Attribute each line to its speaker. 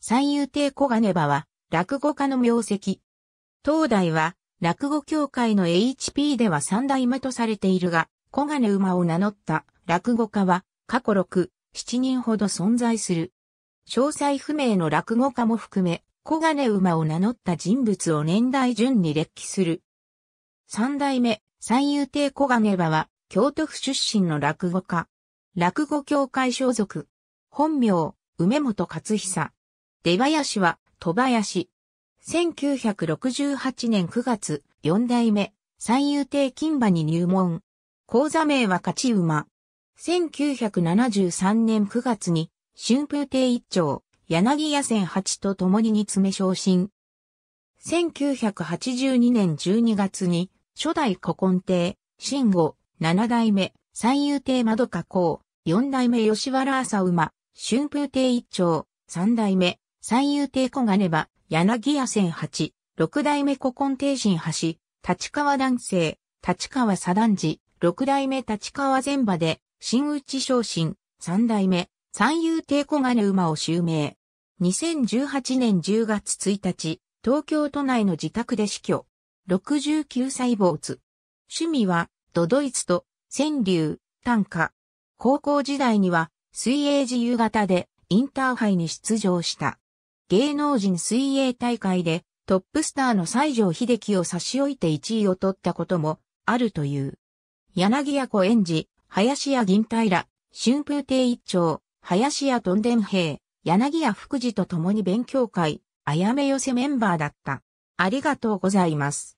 Speaker 1: 三遊亭小金場は、落語家の名跡。東大は、落語協会の HP では三代目とされているが、小金馬を名乗った落語家は、過去六、七人ほど存在する。詳細不明の落語家も含め、小金馬を名乗った人物を年代順に列記する。三代目、三遊亭小金場は、京都府出身の落語家。落語協会所属。本名、梅本勝久。出林は、戸林。1968年9月、4代目、三遊亭金馬に入門。講座名は勝ち馬。1973年9月に、春風亭一丁、柳屋千八と共に煮詰め昇進。1982年12月に、初代古今亭、新吾、七代目、三遊亭窓加工、四代目吉原朝馬、春風亭一丁、三代目、三遊亭小金場、柳屋線八、六代目古今帝神橋、立川男性、立川左段寺、六代目立川前場で、新内昇進、三代目、三遊亭小金馬を襲名。2018年10月1日、東京都内の自宅で死去。69歳坊主。趣味は、ドドイツと、川柳、短歌。高校時代には、水泳自由型で、インターハイに出場した。芸能人水泳大会でトップスターの西城秀樹を差し置いて1位を取ったこともあるという。柳谷子園児、林家銀平、春風亭一丁、林家とんでん平、柳谷福治と共に勉強会、あやめ寄せメンバーだった。ありがとうございます。